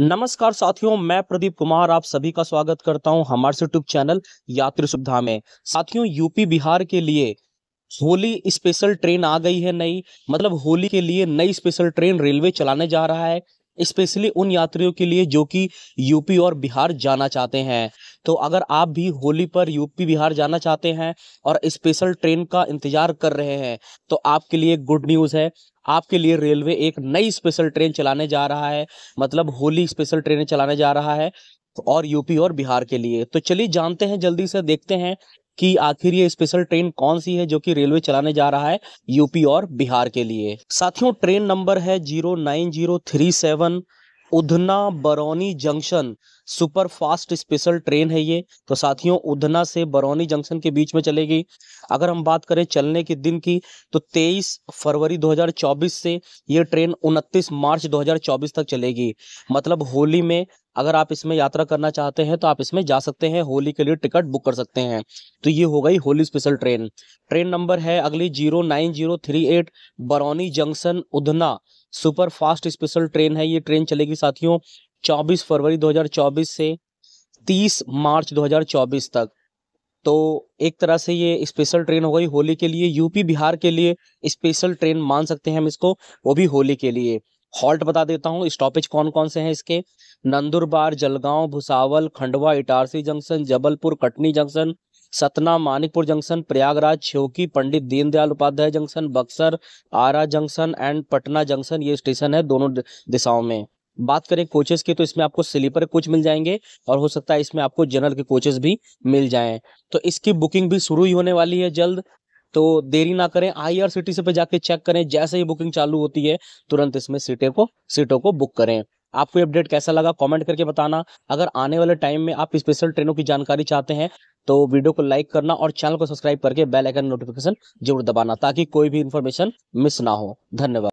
नमस्कार साथियों मैं प्रदीप कुमार आप सभी का स्वागत करता हूं हमारे यूट्यूब चैनल यात्री सुविधा में साथियों यूपी बिहार के लिए होली स्पेशल ट्रेन आ गई है नई मतलब होली के लिए नई स्पेशल ट्रेन रेलवे चलाने जा रहा है स्पेशली उन यात्रियों के लिए जो कि यूपी और बिहार जाना चाहते हैं तो अगर आप भी होली पर यूपी बिहार जाना चाहते हैं और स्पेशल ट्रेन का इंतजार कर रहे हैं तो आपके लिए गुड न्यूज़ है आपके लिए रेलवे एक नई स्पेशल ट्रेन चलाने जा रहा है मतलब होली स्पेशल ट्रेनें चलाने जा रहा है और यूपी और बिहार के लिए तो चलिए जानते हैं जल्दी से देखते हैं कि आखिर ये स्पेशल ट्रेन कौन सी है जो कि रेलवे चलाने जा रहा है यूपी और बिहार के लिए साथियों ट्रेन नंबर है zero nine zero three seven Udhna Barauni junction super fast special train है ये तो साथियों उधना से बरौनी जंक्शन के बीच में चलेगी अगर हम बात करें चलने के दिन की तो 23 फरवरी 2024 से ये ट्रेन 29 मार्च 2024 तक चलेगी मतलब होली में अगर आप इसमें यात्रा करना चाहते हैं तो आप इसमें जा सकते हैं होली के लिए टिकट बुक कर सकते हैं तो ये हो गई Holi special train train number है अगली zero nine zero three eight Barauni junction Udhna super fast special train है ये ट्रेन चलेगी साथियों 24 फरवरी 2024 से 30 मार्च 2024 तक तो एक तरह से ये स्पेशल ट्रेन हो गई होली के लिए यूपी बिहार के लिए स्पेशल ट्रेन मान सकते हैं हम इसको वो भी होली के लिए हॉल्ट बता देता हूँ स्टॉपेज कौन कौन से हैं इसके Nandurbar Jalgaon Bhusawal Khandwa Itarsi junction Jabalpur Katni junction Satna Manikpur junction Prayagraj Chheoki Pandit Deendayal Upadhyay junction Buxar Arrah junction and Patna junction ये स्टेशन है दोनों दिशाओं में बात करें कोचेस की तो इसमें आपको स्लीपर कोच मिल जाएंगे और हो सकता है इसमें आपको जनरल के कोचेस भी मिल जाएं तो इसकी बुकिंग भी शुरू ही होने वाली है जल्द तो देरी ना करें आईआरसीटीसी पे जाके चेक करें जैसे ही बुकिंग चालू होती है तुरंत इसमें सीटें को सीटों को बुक करें आपको अपडेट कैसा लगा कमेंट करके बताना अगर आने वाले टाइम में आप स्पेशल ट्रेनों की जानकारी चाहते हैं तो वीडियो को लाइक करना और चैनल को सब्सक्राइब करके बेल आइकन नोटिफिकेशन जरूर दबाना ताकि कोई भी इन्फॉर्मेशन मिस ना हो धन्यवाद